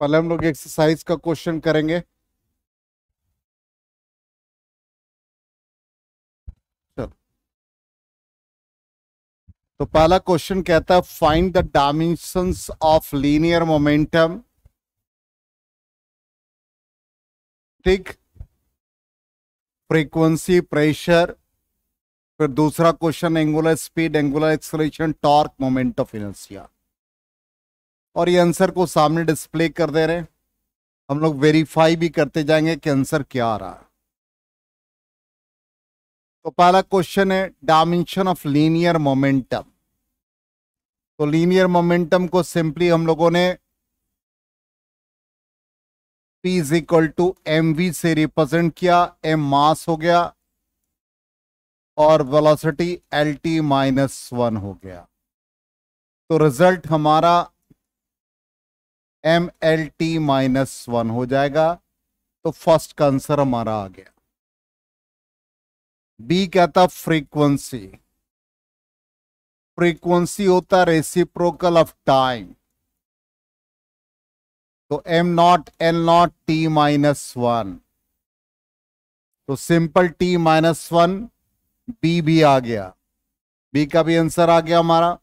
पहले हम लोग एक्सरसाइज का क्वेश्चन करेंगे तो पहला क्वेश्चन कहता है find the dimension of linear momentum ठीक फ्रीक्वेंसी प्रेशर फिर दूसरा question angular speed angular acceleration torque moment of inertia और ये आंसर को सामने डिस्प्ले कर दे रहे हम लोग वेरीफाई भी करते जाएंगे कि आंसर क्या आ रहा है तो पहला क्वेश्चन है डायमेंशन ऑफ लीनियर मोमेंटम तो लीनियर मोमेंटम को सिंपली हम लोगों ने P is equal to M V से रिप्रेजेंट किया एम मास हो गया और velocity L T minus one हो गया तो रिजल्ट हमारा M L T minus one हो जाएगा तो फर्स्ट का आंसर हमारा आ गया बी कहता फ्रीक्वेंसी फ्रीक्वेंसी होता रेसिप्रोकल ऑफ टाइम तो M naught L naught T minus one तो simple T minus one B भी आ गया बी का भी आंसर आ गया हमारा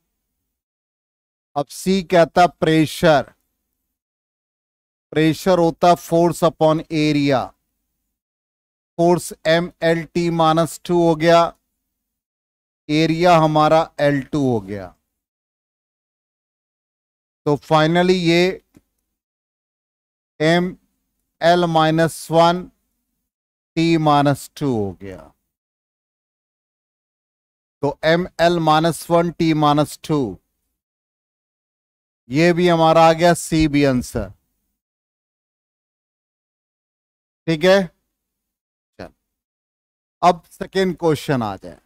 अब सी कहता प्रेशर प्रेशर होता force upon area force M L T minus two हो गया एरिया हमारा एल टू हो गया तो फाइनली ये M L minus one T minus two हो गया तो M L minus one T minus two ये भी हमारा आ गया सी भी आंसर ठीक है चल अब सेकेंड क्वेश्चन आ जाए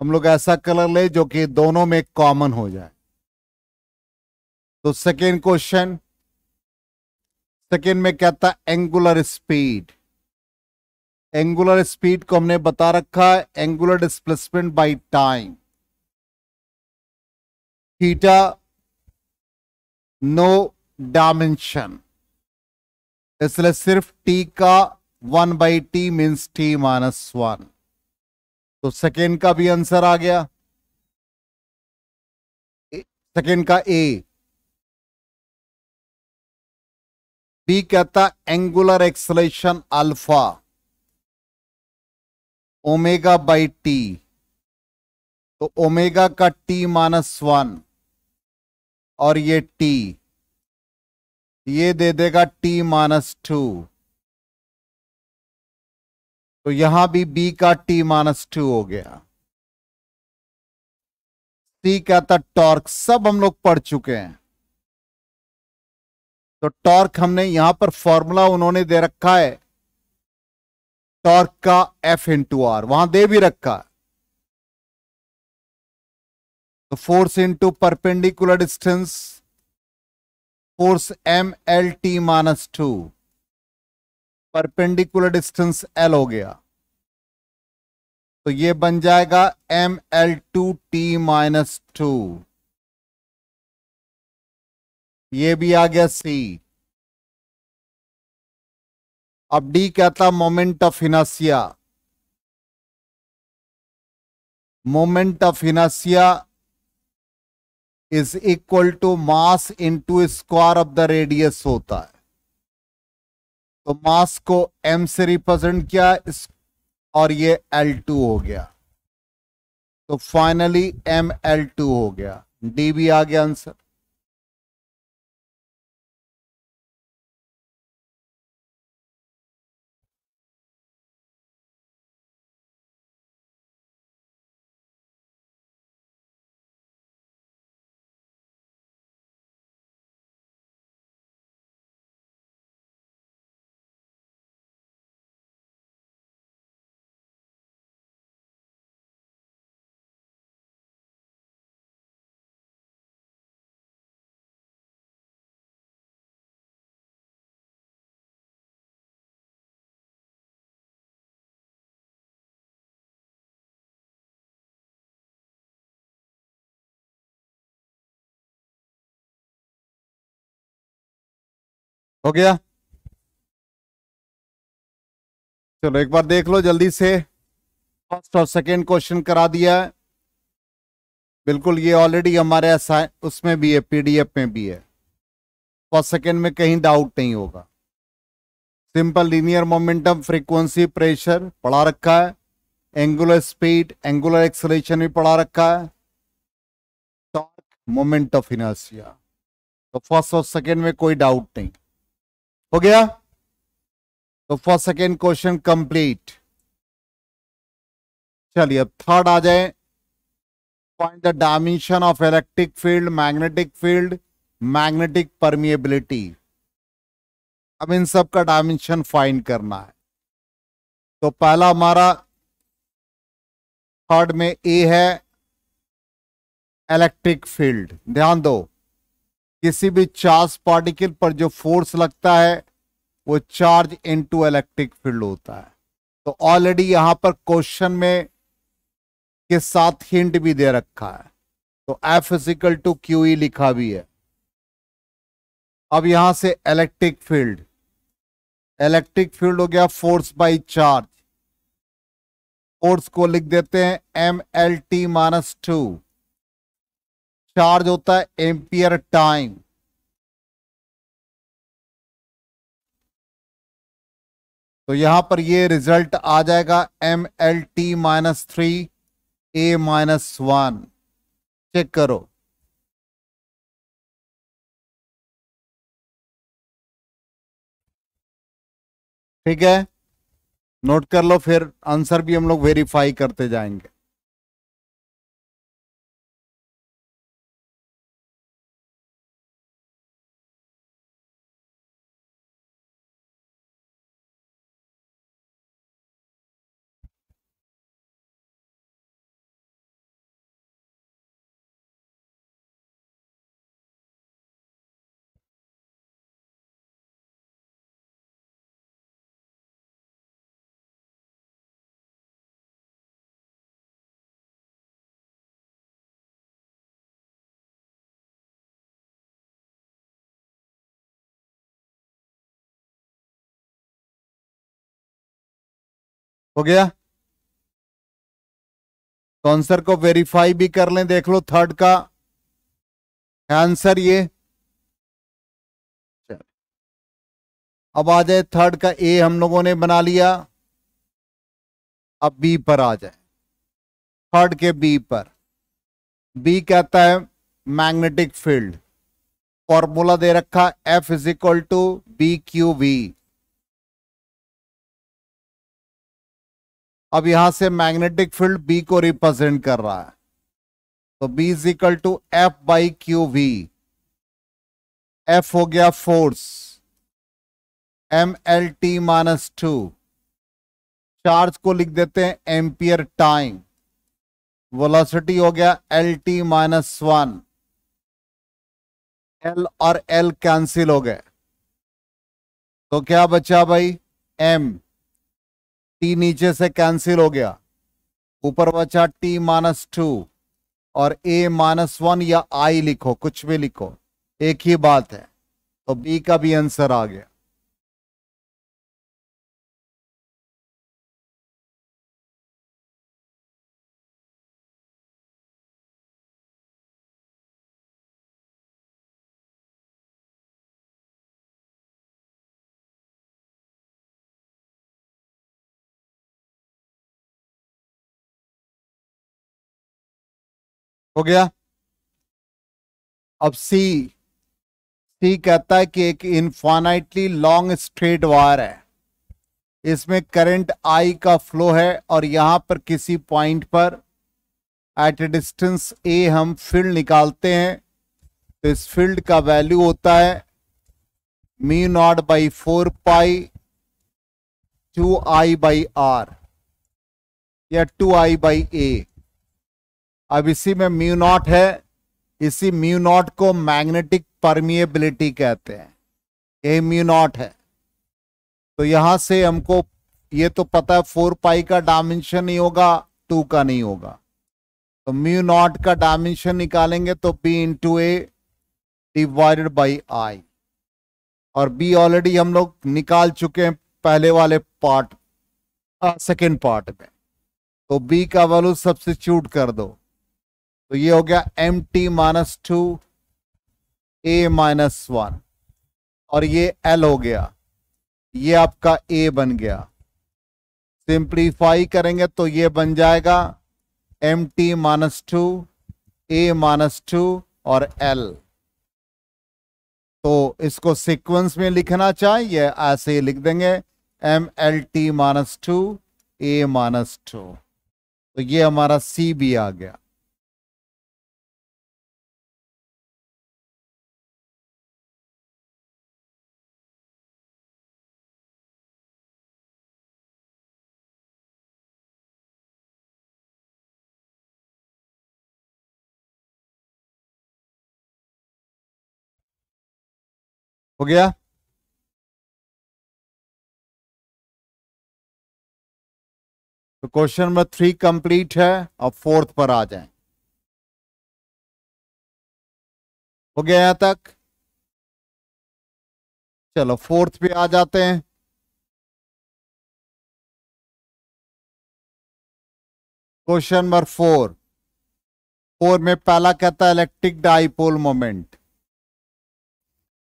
हम लोग ऐसा कलर ले जो कि दोनों में कॉमन हो जाए तो सेकेंड क्वेश्चन सेकेंड में क्या था एंगुलर स्पीड एंगुलर स्पीड को हमने बता रखा है angular displacement by time theta no dimension इसलिए सिर्फ टी का one by T means T minus one तो सेकेंड का भी आंसर आ गया सेकेंड का ए बी कहता angular acceleration alpha omega by T तो ओमेगा का टी माइनस वन और ये टी ये दे देगा t माइनस टू तो यहां भी b का t माइनस टू हो गया सी का था तो टॉर्क सब हम लोग पढ़ चुके हैं तो टॉर्क हमने यहां पर फॉर्मूला उन्होंने दे रखा है टॉर्क का एफ इंटू आर वहां दे भी रखा है तो force into perpendicular distance force M L T minus to perpendicular distance L हो गया तो ये बन जाएगा M L two T minus two ये भी आ गया सी अब डी कहता moment of इनासिया moment of इनासिया is equal to mass into square of the radius होता है तो मास को एम से रिप्रेजेंट किया और ये एल टू हो गया तो फाइनली एम एल टू हो गया डी भी आ गया आंसर हो गया चलो एक बार देख लो जल्दी से फर्स्ट और सेकेंड क्वेश्चन करा दिया है बिल्कुल ये ऑलरेडी हमारे उसमें भी है पीडीएफ में भी है फर्स्ट सेकेंड में कहीं डाउट नहीं होगा simple linear momentum frequency pressure पढ़ा रखा है एंगुलर स्पीड एंगुलर एक्सलेशन भी पढ़ा रखा है टॉर्क मोमेंट ऑफ इनर्सिया तो फर्स्ट और सेकेंड में कोई डाउट नहीं हो गया तो फर्स्ट सेकेंड क्वेश्चन कंप्लीट चलिए अब थर्ड आ जाए find the dimension of electric field magnetic field magnetic permeability अब इन सब का डायमेंशन फाइंड करना है तो पहला हमारा थर्ड में ए है इलेक्ट्रिक फील्ड ध्यान दो किसी भी चार्ज पार्टिकल पर जो फोर्स लगता है वो चार्ज इनटू इलेक्ट्रिक फील्ड होता है तो ऑलरेडी यहां पर क्वेश्चन में के साथ हिंट भी दे रखा है तो एफ इजिकल टू क्यू लिखा भी है अब यहां से इलेक्ट्रिक फील्ड इलेक्ट्रिक फील्ड हो गया फोर्स बाई चार्ज फोर्स को लिख देते हैं M L T minus two charge होता है एम्पियर टाइम तो यहां पर ये रिजल्ट आ जाएगा M L T minus three A minus one check करो ठीक है नोट कर लो फिर आंसर भी हम लोग वेरीफाई करते जाएंगे हो गया तो आंसर को वेरीफाई भी कर लें देख लो थर्ड का आंसर ये अब आ जाए थर्ड का ए हम लोगों ने बना लिया अब बी पर आ जाए थर्ड के बी पर बी कहता है मैग्नेटिक फील्ड फॉर्मूला दे रखा F is equal to B Q V अब यहां से मैग्नेटिक फील्ड बी को रिप्रेजेंट कर रहा है तो B is equal to F by Q V F हो गया force M L T minus two charge को लिख देते हैं एम्पियर टाइम वेलोसिटी हो गया L T minus one L और एल कैंसिल हो गए तो क्या बचा भाई एम टी नीचे से कैंसिल हो गया ऊपर बचा टी माइनस टू और ए माइनस वन या आई लिखो कुछ भी लिखो एक ही बात है तो बी का भी आंसर आ गया हो गया अब सी सी कहता है कि एक इनफाइनाइटली लॉन्ग स्ट्रेट वायर है इसमें करंट आई का फ्लो है और यहां पर किसी पॉइंट पर एट ए डिस्टेंस ए हम फील्ड निकालते हैं तो इस फील्ड का वैल्यू होता है mu naught by four pi two I by R या टू आई बाई ए अब इसी में म्यू नॉट है इसी म्यू नॉट को मैग्नेटिक परमिएबिलिटी कहते हैं ये म्यू नॉट है तो यहां से हमको ये तो पता है फोर पाई का डायमेंशन नहीं होगा टू का नहीं होगा तो म्यू नॉट का डायमेंशन निकालेंगे तो B into A divided by I और बी ऑलरेडी हम लोग निकाल चुके हैं पहले वाले पार्ट सेकेंड पार्ट में तो बी का वैल्यू सब्सिट्यूट कर दो तो ये हो गया M T minus two A minus one और ये एल हो गया ये आपका ए बन गया सिंप्लीफाई करेंगे तो ये बन जाएगा M T minus two A minus two और एल तो इसको सीक्वेंस में लिखना चाहिए ऐसे ही लिख देंगे M L T minus two A minus two तो ये हमारा सी भी आ गया हो गया तो क्वेश्चन नंबर थ्री कंप्लीट है अब फोर्थ पर आ जाए हो गया यहां तक चलो फोर्थ पे आ जाते हैं क्वेश्चन नंबर फोर फोर में पहला कहता है इलेक्ट्रिक डाइपोल मोमेंट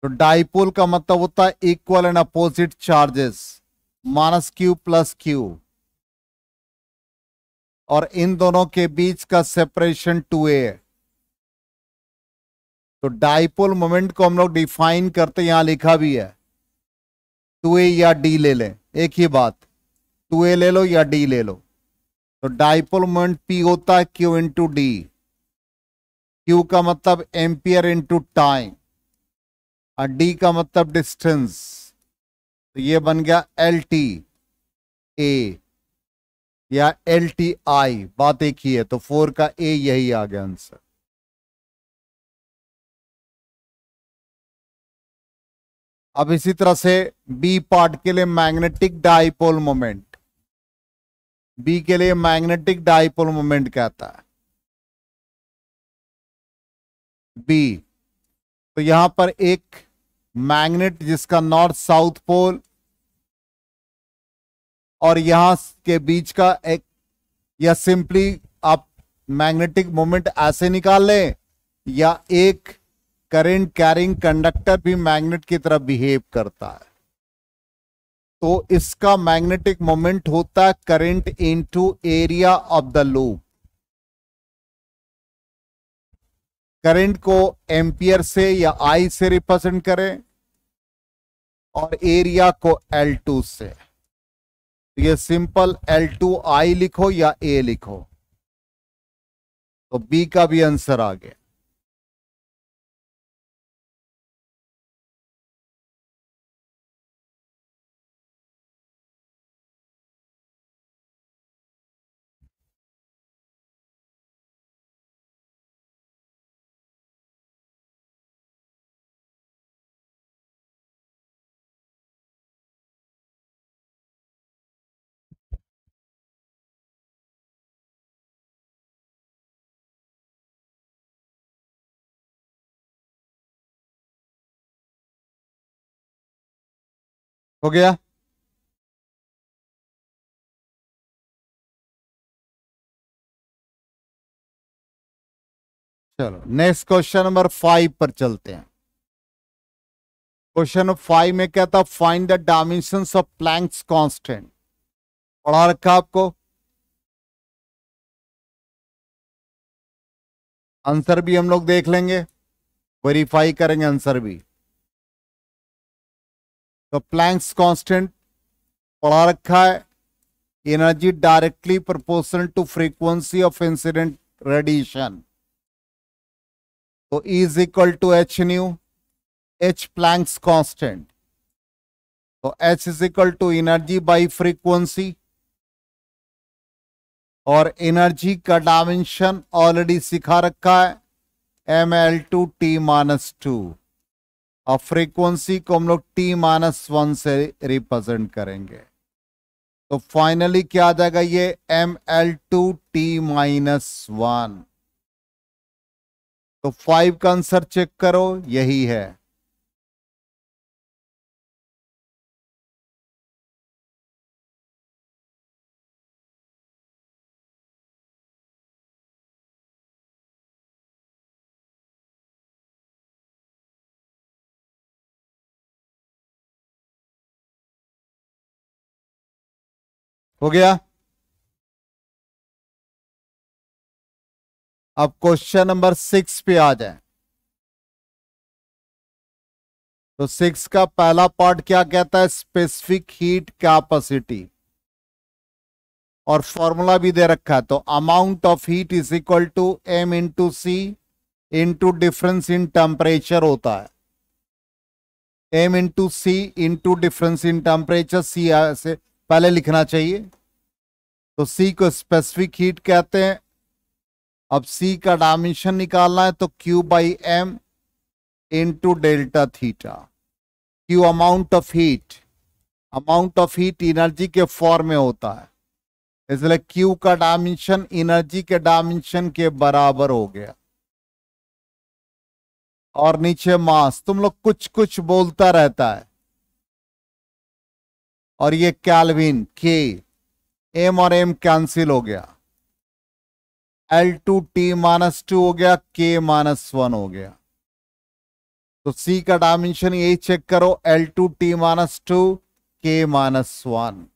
तो डाइपोल का मतलब होता है equal and opposite charges minus Q plus Q और इन दोनों के बीच का सेपरेशन टू ए तो डाइपोल मोमेंट को हम लोग डिफाइन करते यहां लिखा भी है टू ए या डी ले लें एक ही बात टू ए ले लो या डी ले लो तो डाइपोल मोमेंट पी होता है क्यू इंटू डी क्यू का मतलब एम्पियर इंटू टाइम और डी का मतलब डिस्टेंस तो ये बन गया एल टी ए या एल टी आई बात एक ही है तो फोर का ए यही आ गया आंसर अब इसी तरह से बी पार्ट के लिए मैग्नेटिक डाइपोल मोमेंट बी के लिए मैग्नेटिक डाइपोल मोमेंट कहता है बी तो यहां पर एक मैग्नेट जिसका नॉर्थ साउथ पोल और यहां के बीच का एक या सिंपली आप मैग्नेटिक मोमेंट ऐसे निकाल लें या एक करंट कैरिंग कंडक्टर भी मैग्नेट की तरह बिहेव करता है तो इसका मैग्नेटिक मोमेंट होता है current into area of the loop current को एम्पियर से या आई से रिप्रेजेंट करें और एरिया को L2 से तो ये सिंपल I लिखो या A लिखो तो बी का भी आंसर आ गया हो गया चलो नेक्स्ट क्वेश्चन नंबर फाइव पर चलते हैं क्वेश्चन फाइव में क्या था find the dimension of Planck's constant पढ़ा रखा आपको आंसर भी हम लोग देख लेंगे वेरीफाई करेंगे आंसर भी तो प्लैंक्स कांस्टेंट पढ़ा रखा है energy directly proportional to frequency of incident radiation तो is equal to H nu H Planck's constant तो H is equal to energy by frequency और एनर्जी का डायमेंशन ऑलरेडी सिखा रखा है M L two T minus two और frequency को हम लोग टी माइनस वन से रिप्रेजेंट करेंगे तो फाइनली क्या आ जाएगा ये M L two T minus one तो फाइव का आंसर चेक करो यही है हो गया अब क्वेश्चन नंबर सिक्स पे आ जाए तो सिक्स का पहला पार्ट क्या कहता है स्पेसिफिक हीट कैपेसिटी और फॉर्मूला भी दे रखा है तो amount of heat is equal to M into C into difference in temperature होता है M into C into difference in temperature C से पहले लिखना चाहिए तो सी को स्पेसिफिक हीट कहते हैं अब सी का डायमेंशन निकालना है तो Q by M into delta theta Q amount of heat amount of heat energy के फॉर्म में होता है इसलिए क्यू का डायमेंशन एनर्जी के डायमेंशन के बराबर हो गया और नीचे मास तुम लोग कुछ कुछ बोलता रहता है और ये कैलविन के एम और एम कैंसिल हो गया L two T minus two हो गया के माइनस वन हो गया तो सी का डायमेंशन यही चेक करो L two T minus two K minus one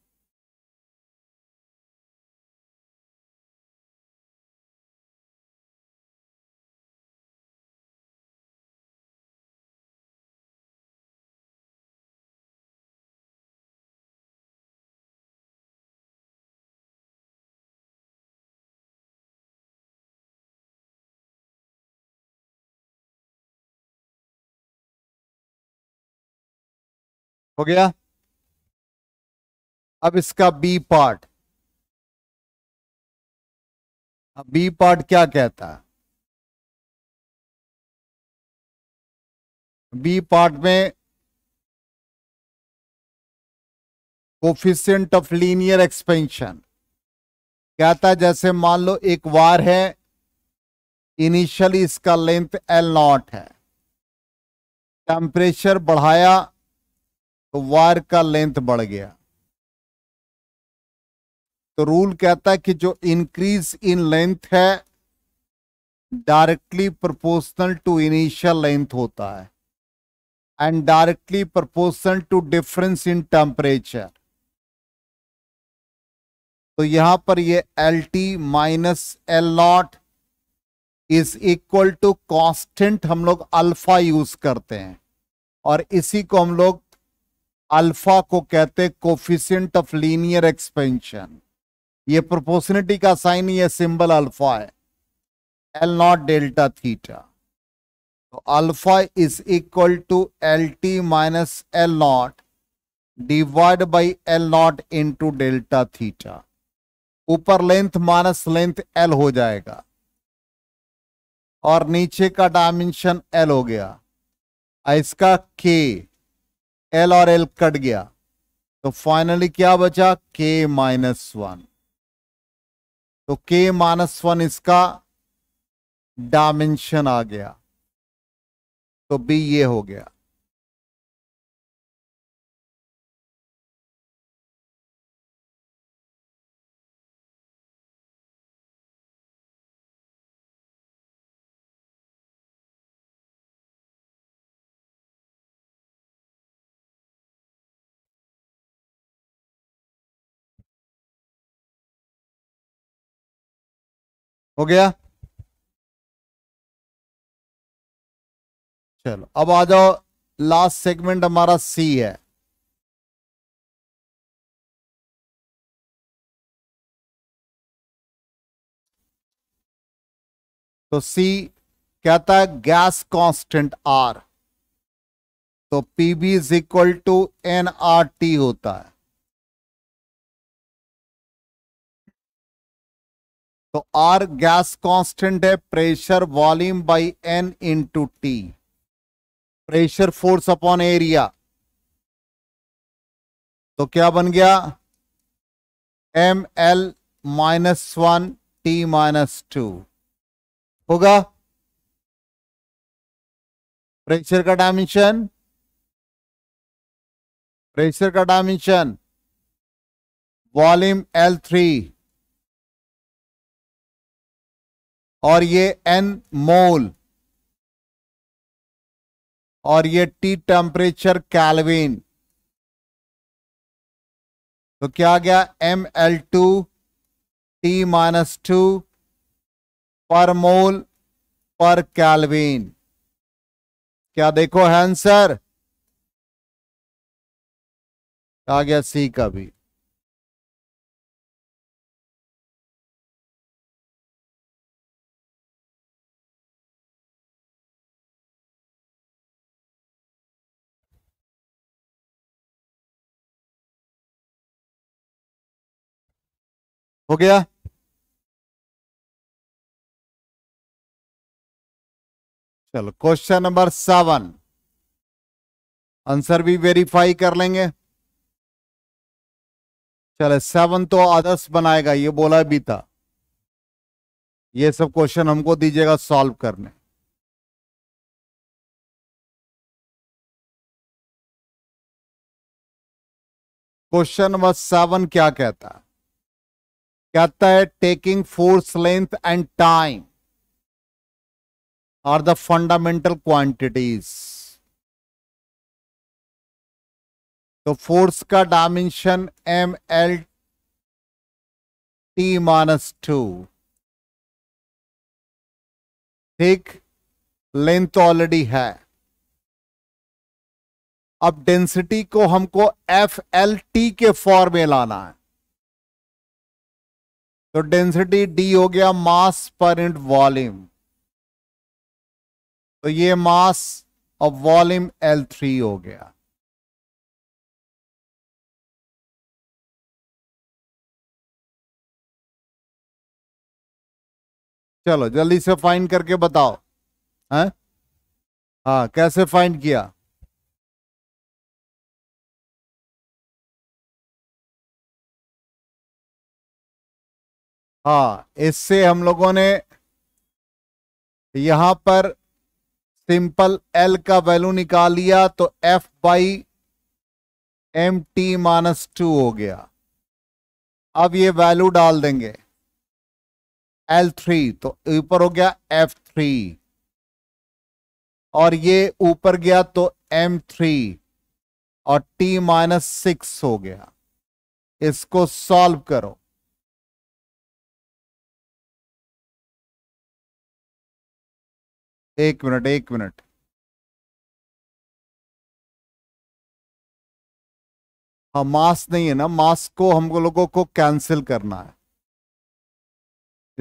हो गया अब इसका बी पार्ट अब बी पार्ट क्या कहता है बी पार्ट में कोफिशियंट ऑफ लीनियर एक्सपेंशन कहता है जैसे मान लो एक वार है इनिशियली इसका लेंथ एल नॉट है टेम्परेचर बढ़ाया तो वायर का लेंथ बढ़ गया तो रूल कहता है कि जो इंक्रीज इन लेंथ है directly proportional to initial length होता है and directly proportional to difference in temperature तो यहां पर ये L T minus L naught is equal to constant हम लोग अल्फा यूज करते हैं और इसी को हम लोग अल्फा को कहते कोफिशियंट ऑफ लीनियर एक्सपेंशन ये प्रोपोर्शनिटी का साइन ये सिंबल अल्फा है एल नॉट डेल्टा थीटा तो alpha is equal to L T minus L naught divide by L naught into delta theta ऊपर लेंथ माइनस लेंथ एल हो जाएगा और नीचे का डायमेंशन एल हो गया इसका के एल और एल कट गया तो फाइनली क्या बचा के माइनस वन तो के माइनस वन इसका डायमेंशन आ गया तो बी ये हो गया हो गया चलो अब आ जाओ लास्ट सेगमेंट हमारा सी है तो सी कहता है गैस कांस्टेंट आर तो P V is equal to N R T होता है तो आर गैस कांस्टेंट है pressure volume by N into T pressure force upon area तो क्या बन गया M L minus one T minus two होगा प्रेशर का डायमेंशन प्रेशर का डायमेंशन वॉल्यूम एल थ्री और ये एन मोल और ये टी टेम्परेचर कैलविन तो क्या गया M L two T minus two पर मोल पर कैलविन क्या देखो है आंसर आ गया सी का भी हो गया चलो क्वेश्चन नंबर सेवन आंसर भी वेरीफाई कर लेंगे चलो सेवन तो आदर्श बनाएगा ये बोला भी था ये सब क्वेश्चन हमको दीजिएगा सॉल्व करने क्वेश्चन नंबर सेवन क्या कहता है क्या आता है taking force length and time are the fundamental quantities तो फोर्स का dimension M L T minus two ठीक लेंथ ऑलरेडी है अब डेंसिटी को हमको एफ एल टी के फॉर्म में लाना है तो डेंसिटी डी हो गया मास पर इंट वॉल्यूम तो ये मास और वॉल्यूम एल थ्री हो गया चलो जल्दी से फाइंड करके बताओ हैं हाँ कैसे फाइंड किया हाँ इससे हम लोगों ने यहां पर सिंपल एल का वैल्यू निकाल लिया तो F by M T minus two हो गया अब ये वैल्यू डाल देंगे एल थ्री तो ऊपर हो गया एफ थ्री और ये ऊपर गया तो एम थ्री और टी माइनस सिक्स हो गया इसको सॉल्व करो एक मिनट एक मिनट हाँ मास नहीं है ना मास को हम लोगों को कैंसिल करना है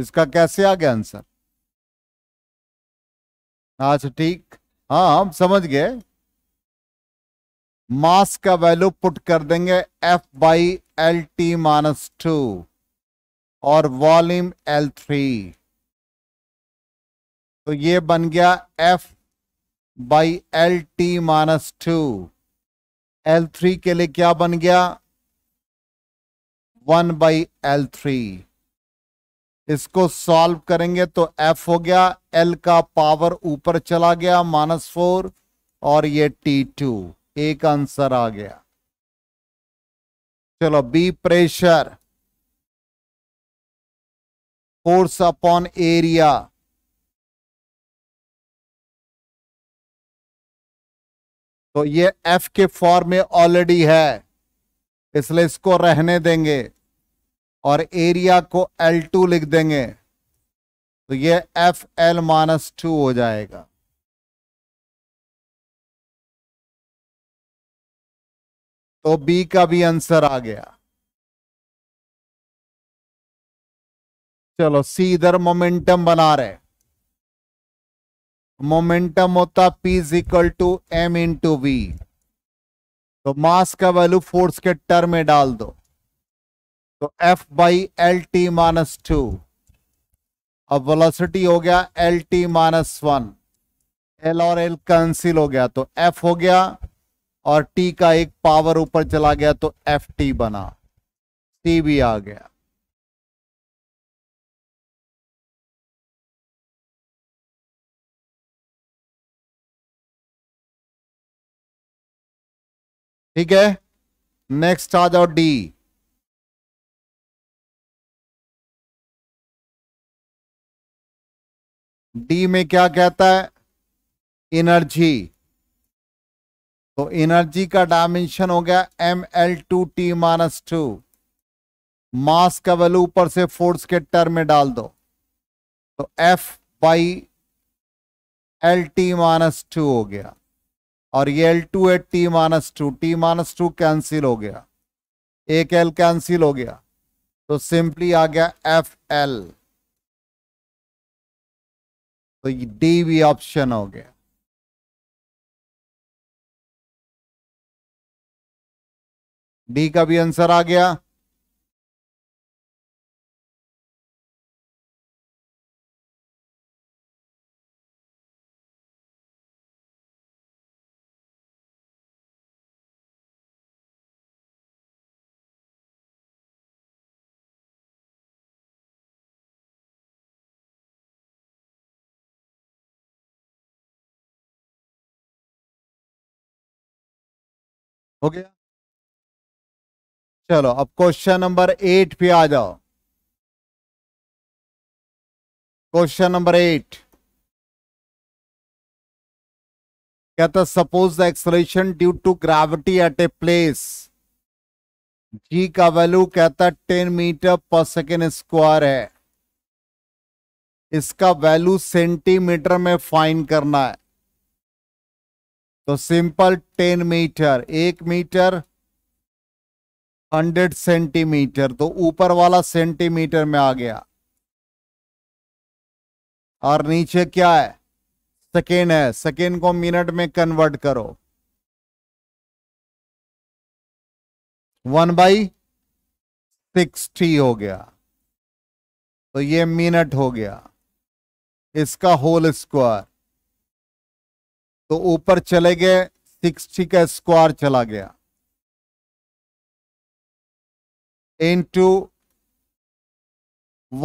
इसका कैसे आ गया आंसर अच्छा ठीक हाँ हम समझ गए मास का वैल्यू पुट कर देंगे F by L T minus two और वॉल्यूम एल थ्री तो ये बन गया F by L T minus two L three के लिए क्या बन गया वन बाई एल थ्री इसको सॉल्व करेंगे तो एफ हो गया एल का पावर ऊपर चला गया माइनस फोर और ये टी टू एक आंसर आ गया चलो B pressure force upon area तो ये एफ के फॉर्म में ऑलरेडी है इसलिए इसको रहने देंगे और एरिया को एल टू लिख देंगे तो ये एफ एल माइनस टू हो जाएगा तो बी का भी आंसर आ गया चलो सी इधर मोमेंटम बना रहे मोमेंटम होता P is equal to M into V तो मास का वैल्यू फोर्स के टर्म में डाल दो तो F by L T minus two अब वेलोसिटी हो गया L T minus one L और एल कैंसिल हो गया तो एफ हो गया और टी का एक पावर ऊपर चला गया तो एफ टी बना टी भी आ गया ठीक है नेक्स्ट आ जाओ डी डी में क्या कहता है एनर्जी तो एनर्जी का डायमेंशन हो गया M L two T minus two mass का वैल्यू ऊपर से फोर्स के टर्म में डाल दो तो F by L T minus two हो गया और ये एल टू है T minus two T minus two cancel हो गया एक एल कैंसिल हो गया तो सिंपली आ गया एफ एल तो डी भी ऑप्शन हो गया डी का भी आंसर आ गया हो गया चलो अब क्वेश्चन नंबर एट पे आ जाओ क्वेश्चन नंबर एट कहता suppose the acceleration due to gravity at a place G का वैल्यू कहता ten metre per second square है इसका वैल्यू सेंटीमीटर में फाइन करना है तो सिंपल टेन मीटर एक मीटर हंड्रेड सेंटीमीटर तो ऊपर वाला सेंटीमीटर में आ गया और नीचे क्या है सेकेंड है सेकेंड को मिनट में कन्वर्ट करो वन बाई सिक्सटी हो गया तो ये मिनट हो गया इसका होल स्क्वायर तो ऊपर चले गए सिक्सटी का स्क्वायर चला गया इंटू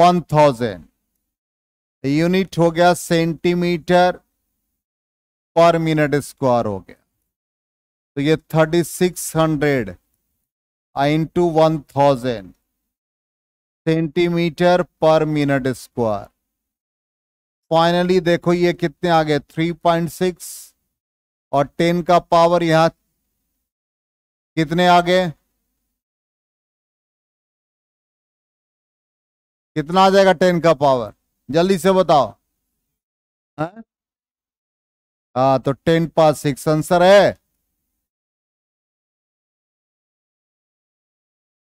वन थाउजेंड यूनिट हो गया सेंटीमीटर पर मिनट स्क्वायर हो गया तो ये thirty six hundred into one thousand centimetre per minute square finally देखो ये कितने आ गए थ्री पॉइंट सिक्स और टेन का पावर यहां कितने आ गए कितना आ जाएगा टेन का पावर जल्दी से बताओ हाँ, हाँ तो टेन पास सिक्स आंसर है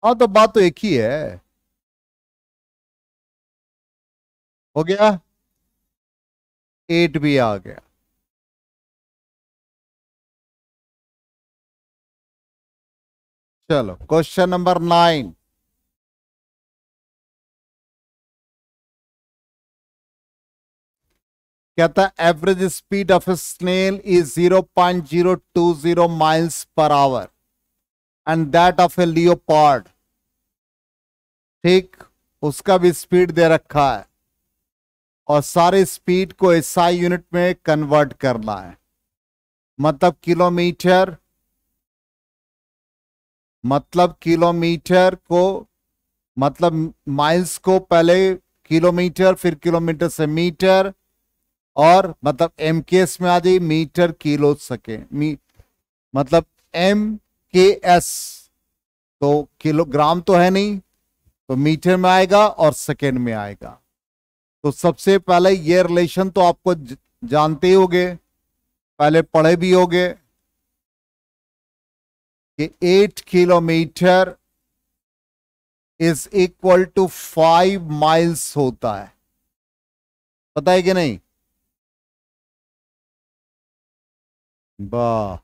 हाँ तो बात तो एक ही है हो गया एट भी आ गया चलो क्वेश्चन नंबर नाइन कहता average speed of snail is 0.020 miles per hour and that of a leopard ठीक उसका भी स्पीड दे रखा है और सारे स्पीड को एसआई यूनिट में कन्वर्ट करना है मतलब किलोमीटर मतलब किलोमीटर को मतलब माइल्स को पहले किलोमीटर फिर किलोमीटर से मीटर और मतलब एम के एस में आ जाइए मीटर किलो सके मी, मतलब एम के एस तो किलोग्राम तो है नहीं तो मीटर में आएगा और सेकेंड में आएगा तो सबसे पहले ये रिलेशन तो आपको जानते ही हो पहले पढ़े भी होगे कि eight kilometre is equal to five miles होता है पता है कि नहीं वाह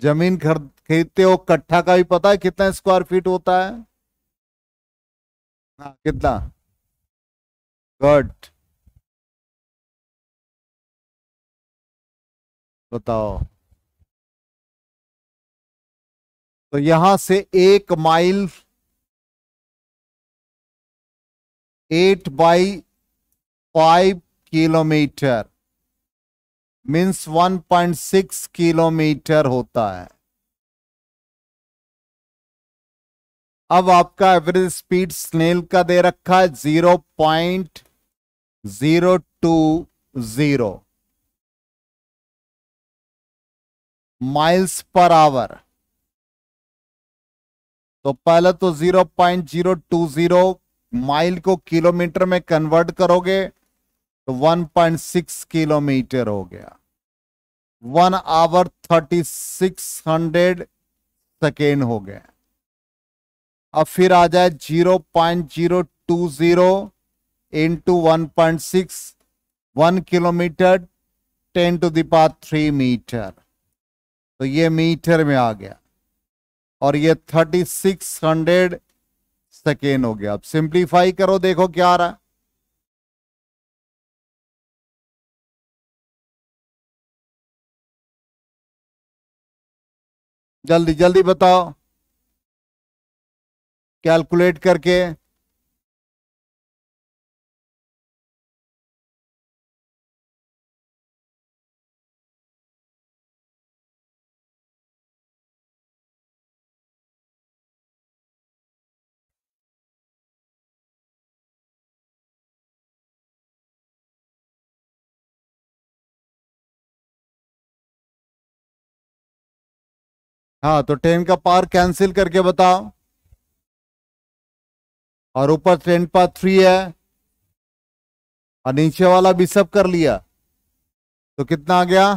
जमीन खर, खरीदते हो कट्ठा का भी पता है कितना स्क्वायर फीट होता है हाँ कितना गुड बताओ तो यहां से एक mile eight by five kilometre means 1.6 kilometre होता है अब आपका एवरेज स्पीड स्नेल का दे रखा है zero point zero two zero miles per hour तो पहले तो 0.020 माइल को किलोमीटर में कन्वर्ट करोगे तो 1.6 किलोमीटर हो गया one hour thirty six hundred second हो गए अब फिर आ जाए zero point zero two zero into one point six one kilometre ten to the power three metre तो ये मीटर में आ गया और ये 3600 सेकेंड हो गया अब सिंप्लीफाई करो देखो क्या आ रहा है जल्दी जल्दी बताओ कैलकुलेट करके हाँ तो ट्रेन का पार कैंसिल करके बताओ और ऊपर ट्रेन पार थ्री है और नीचे वाला भी सब कर लिया तो कितना आ गया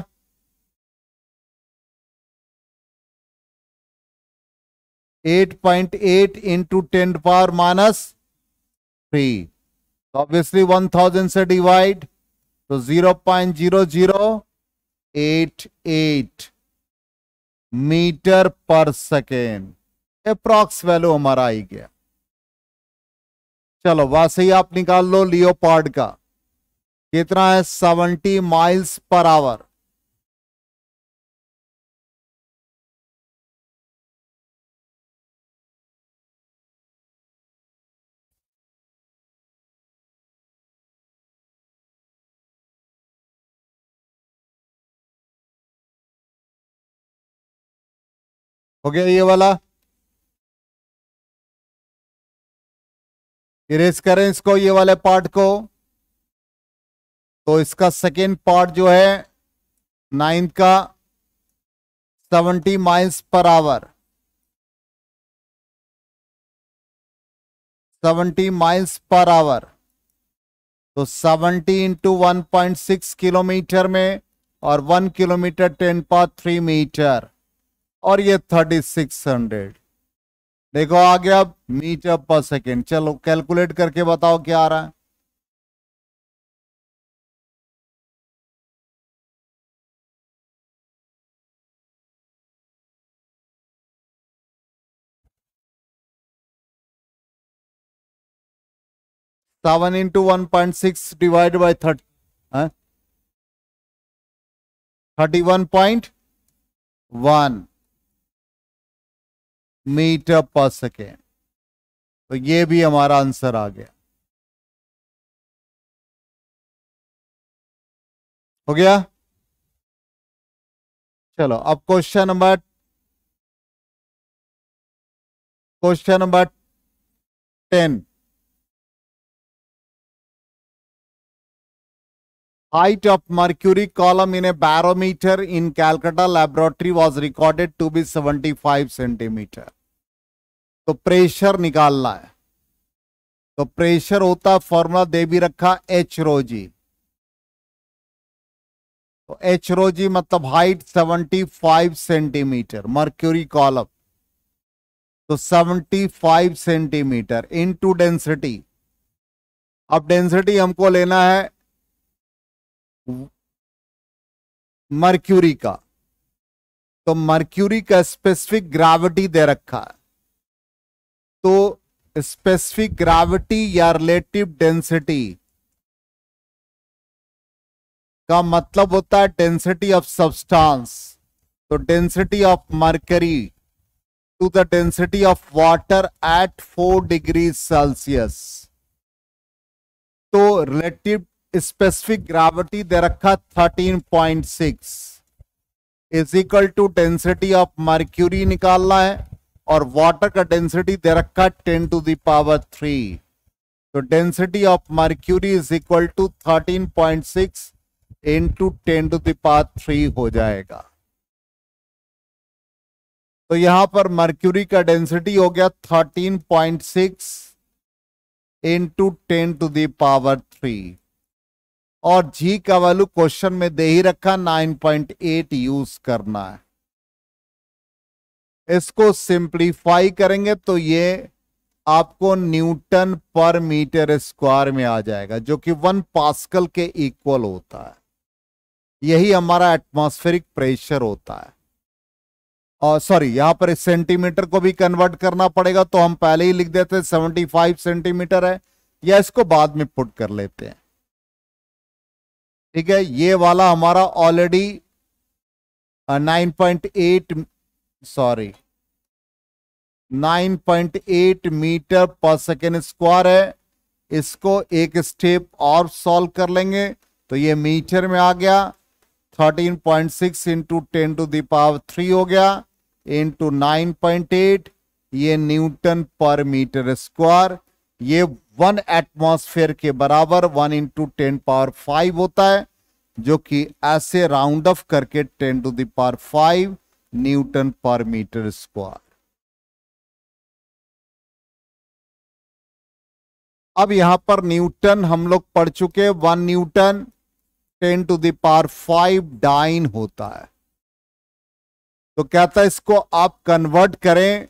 eight point eight into ten power minus three तो ऑब्वियसली वन थाउजेंड से डिवाइड तो zero point zero zero eight eight metre per second approx value हमारा आई गया चलो वैसे ही आप निकाल लो लियोपार्ड का कितना है सेवेंटी माइल्स पर आवर हो गया ये वाला इरेज करें इसको ये वाले पार्ट को तो इसका सेकेंड पार्ट जो है नाइन्थ का seventy miles per hour seventy miles per hour तो seventy into one point six kilometre में और one kilometre ten point three metre और ये थर्टी सिक्स हंड्रेड देखो आ गया अब मीटर पर सेकेंड चलो कैलकुलेट करके बताओ क्या आ रहा है seven into one point six divide by thirty thirty one point one metre per second तो ये भी हमारा आंसर आ गया हो गया चलो अब question number question number ten height of mercury column in a barometer in Calcutta calcutta was recorded to be seventy five centimetre तो प्रेशर निकालना है तो प्रेशर होता है फॉर्मूला दे भी रखा एच रोजी तो एच रोजी मतलब height seventy five centimetre mercury column तो seventy five centimetre into density अब डेंसिटी हमको लेना है मर्क्यूरी का तो मर्क्यूरी का स्पेसिफिक ग्राविटी दे रखा है तो स्पेसिफिक ग्राविटी या रिलेटिव डेंसिटी का मतलब होता है डेंसिटी ऑफ सब्सटेंस तो density of mercury to the density of water at four degree Celsius तो रिलेटिव स्पेसिफिक ग्राविटी दे रखा 13.6 is equal to density of mercury निकालना है और वाटर का डेंसिटी दे रखा टेन टू दावर थ्री तो density of mercury is equal to thirteen point six into ten to the power three हो जाएगा तो यहां पर मर्क्यूरी का डेंसिटी हो गया thirteen point six into ten to the power three और जी का वैल्यू क्वेश्चन में दे ही रखा 9.8 यूज करना है इसको सिंप्लीफाई करेंगे तो ये आपको न्यूटन पर मीटर स्क्वायर में आ जाएगा जो कि वन पास्कल के इक्वल होता है यही हमारा एटमॉस्फेरिक प्रेशर होता है और सॉरी यहां पर सेंटीमीटर को भी कन्वर्ट करना पड़ेगा तो हम पहले ही लिख देते हैं 75 सेंटीमीटर है या इसको बाद में पुट कर लेते हैं ठीक है ये वाला हमारा already 9.8 sorry 9.8 metre per second square है इसको एक स्टेप और सॉल्व कर लेंगे तो ये मीटर में आ गया 13.6 point six into ten to the power three हो गया इंटू नाइन पॉइंट एट ये न्यूटन पर मीटर स्क्वायर ये वन एटमॉस्फेयर के बराबर one into ten power five होता है जो कि ऐसे राउंड ऑफ करके ten to the power five newton per metre square अब यहां पर न्यूटन हम लोग पढ़ चुके one newton ten to the power five dyne होता है तो कहता है इसको आप कन्वर्ट करें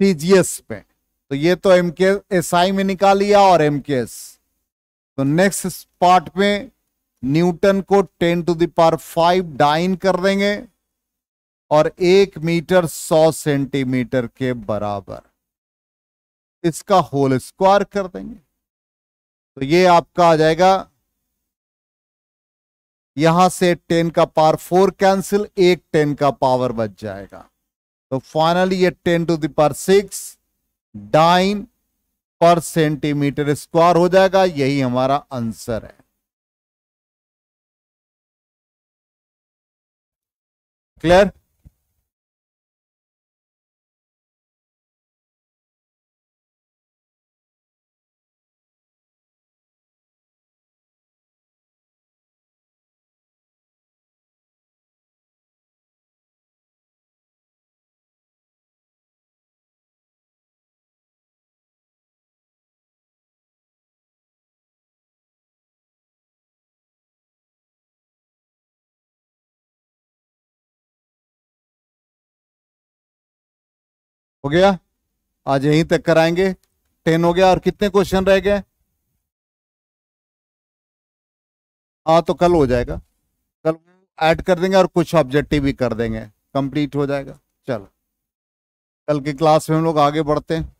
सीजीएस में तो ये तो एम के एस आई में लिया और एम के एस तो नेक्स्ट पार्ट में न्यूटन को ten to the power five dyne कर देंगे और एक मीटर सौ सेंटीमीटर के बराबर इसका होल स्क्वायर कर देंगे तो ये आपका आ जाएगा यहां से टेन का पावर फोर कैंसिल एक टेन का पावर बच जाएगा तो फाइनली ये ten to the power six dyne per centimetre square हो जाएगा यही हमारा आंसर है क्लियर हो गया आज यहीं तक कराएंगे टेन हो गया और कितने क्वेश्चन रह गए हाँ तो कल हो जाएगा कल ऐड कर देंगे और कुछ ऑब्जेक्टिव भी कर देंगे कंप्लीट हो जाएगा चलो कल की क्लास में हम लोग आगे बढ़ते हैं